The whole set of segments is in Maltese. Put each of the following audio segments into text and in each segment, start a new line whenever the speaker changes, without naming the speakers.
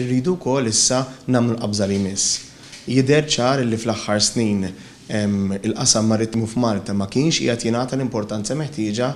irridu wkoll issa nagħmlu l-qabża li jmiss. Jidher ċar li fl-aħħar snin il-qasam f f'Malta ma kienx jgħat jingħata l-importanza meħtieġa,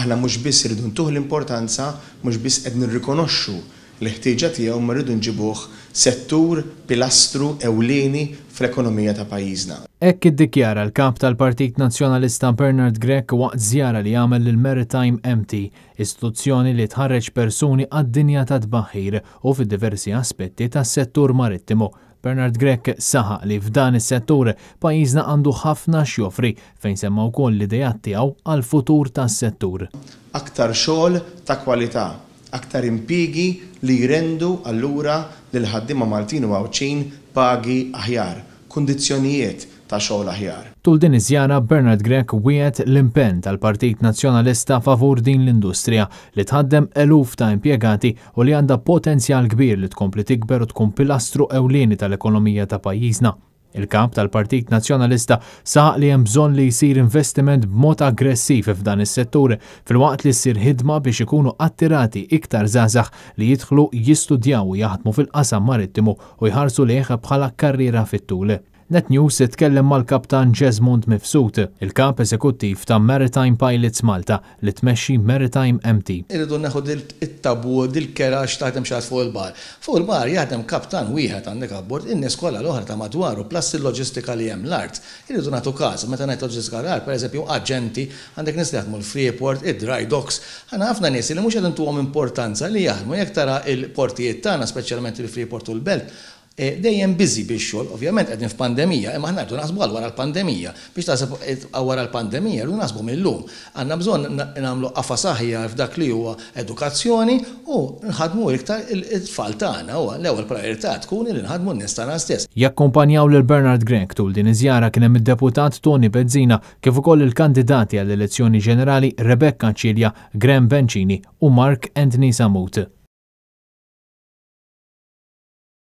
aħna mhux biss irridu ntuħ l-importanza, mhux biss qed nirrikonoxxu l ihtiġa tiegħu ma rridu nġibuh settur pilastru ewlieni fl-ekonomija ta' pajjiżna.
Hekk iddikjara l-kap tal-Partit Nazzjonalista Bernard Grek waqt żjara li għamel lil Maritime MT istituzzjoni li tħarreġ persuni għad-dinja ta' tbaħħir u fid diversi aspetti tas-settur marittimu. Bernard Grek saħaq li f'dan is-settur pajjiżna għandu ħafna x'joffri fejn semma wkoll l-idejat tiegħu għal futur tas-settur.
Aktar xogħol ta' kwalità aktar impigi li jrendu allura l-ħaddima Maltin u għawċin pagi aħjar, kondizjonijiet ta' xogħol
aħjar. Tul din iżjara Bernard Grek wiet l-impenn tal-Partit Nazzjonalista favur din l-industrija li tħaddem eluf ta' impjegati u li għandha potenzjal kbir li tkompli tikber u tkun pilastru ewlieni tal-ekonomija ta' pajjiżna. Il-kamp tal-Partit Nazzjonalista saq li hemm bżonn li jsir investiment b'mod aggressiv f'dan is-settur filwaqt li ssir ħidma biex ikunu attirati iktar zazax li jidħlu jistudjaw u jaħdmu fil-qasam marittimu u jħarsu leħ bħala karriera fit-tul. Net News itkellem mal-kaptan Jesmond Mifsut, il-kap eżekuttiv ta' Maritime Pilots Malta li tmexxi Maritime MT.
Irridu neħu dil tabu dil-kerax taħdem xaħat fuq il-bar. Fuq il-bar jaħdem kaptan wieħed għandek abbord in-nies l-oħra ta' madwaru plus il-loġistika li hemm l-art. Irridu nagħtu każ meta ngħid loġistika l-art, pereżempju aġenti għandek nies li jaħdmu l-Freeport, id-Dry Docks, għandna ħafna nies li mhux qed intuhom importanza li jaħdmu jekk tara il-portijiet tagħna, speċjalment il-Freeport u l-Belt, Eh, dejjem biżi biex xogħol, ovvjament qegħdin f'pandemija, imma aħna rridu naħsbu wara l-pandemija. Biex taħseb eh, wara l-pandemija rridu naħsbu mill-lum. Għandna bżonn nagħmlu qafa saħja f'dak li huwa edukazzjoni u nħadmu iktar it-tfal tagħna huwa l-ewwel priorità tkun li nħadmu n-nies tagħna stess.
Jakkumpanjaw lil Bernard Grek tul din iżjara kien hemm id-deputat Tony Bezzina kif ukoll il-kandidati għall-elezzjoni ġenerali Rebecca Ċilja, Graham Bencini u Mark Anthony Samut.